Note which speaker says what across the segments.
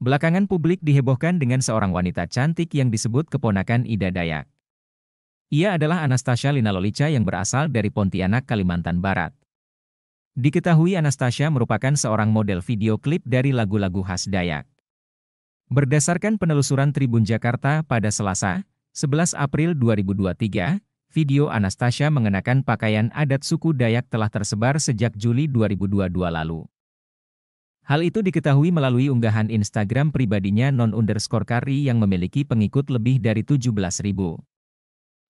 Speaker 1: Belakangan publik dihebohkan dengan seorang wanita cantik yang disebut keponakan Ida Dayak. Ia adalah Anastasia Linalolica yang berasal dari Pontianak, Kalimantan Barat. Diketahui Anastasia merupakan seorang model video klip dari lagu-lagu khas Dayak. Berdasarkan penelusuran Tribun Jakarta pada Selasa, 11 April 2023, video Anastasia mengenakan pakaian adat suku Dayak telah tersebar sejak Juli 2022 lalu. Hal itu diketahui melalui unggahan Instagram pribadinya non underscore kari yang memiliki pengikut lebih dari 17 ribu.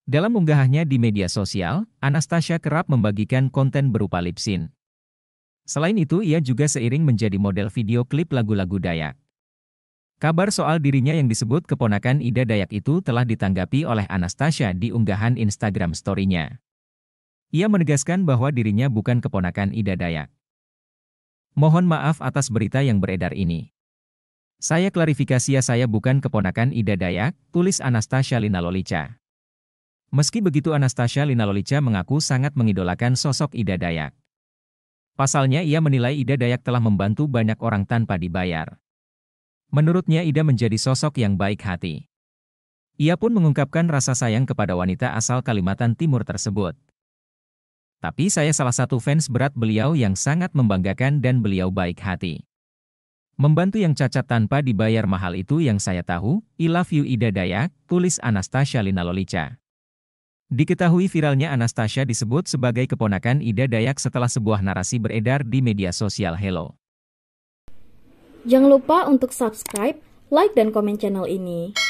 Speaker 1: Dalam unggahannya di media sosial, Anastasia kerap membagikan konten berupa lipsin. Selain itu, ia juga seiring menjadi model video klip lagu-lagu Dayak. Kabar soal dirinya yang disebut keponakan Ida Dayak itu telah ditanggapi oleh Anastasia di unggahan Instagram story-nya. Ia menegaskan bahwa dirinya bukan keponakan Ida Dayak. Mohon maaf atas berita yang beredar ini. Saya klarifikasi ya saya bukan keponakan Ida Dayak, tulis Anastasia Linalolica. Meski begitu Anastasia Linalolica mengaku sangat mengidolakan sosok Ida Dayak. Pasalnya ia menilai Ida Dayak telah membantu banyak orang tanpa dibayar. Menurutnya Ida menjadi sosok yang baik hati. Ia pun mengungkapkan rasa sayang kepada wanita asal Kalimantan Timur tersebut. Tapi saya salah satu fans berat beliau yang sangat membanggakan dan beliau baik hati. Membantu yang cacat tanpa dibayar mahal itu yang saya tahu, I love you Ida Dayak, tulis Anastasia Linalolica. Diketahui viralnya Anastasia disebut sebagai keponakan Ida Dayak setelah sebuah narasi beredar di media sosial Hello. Jangan lupa untuk subscribe, like, dan komen channel ini.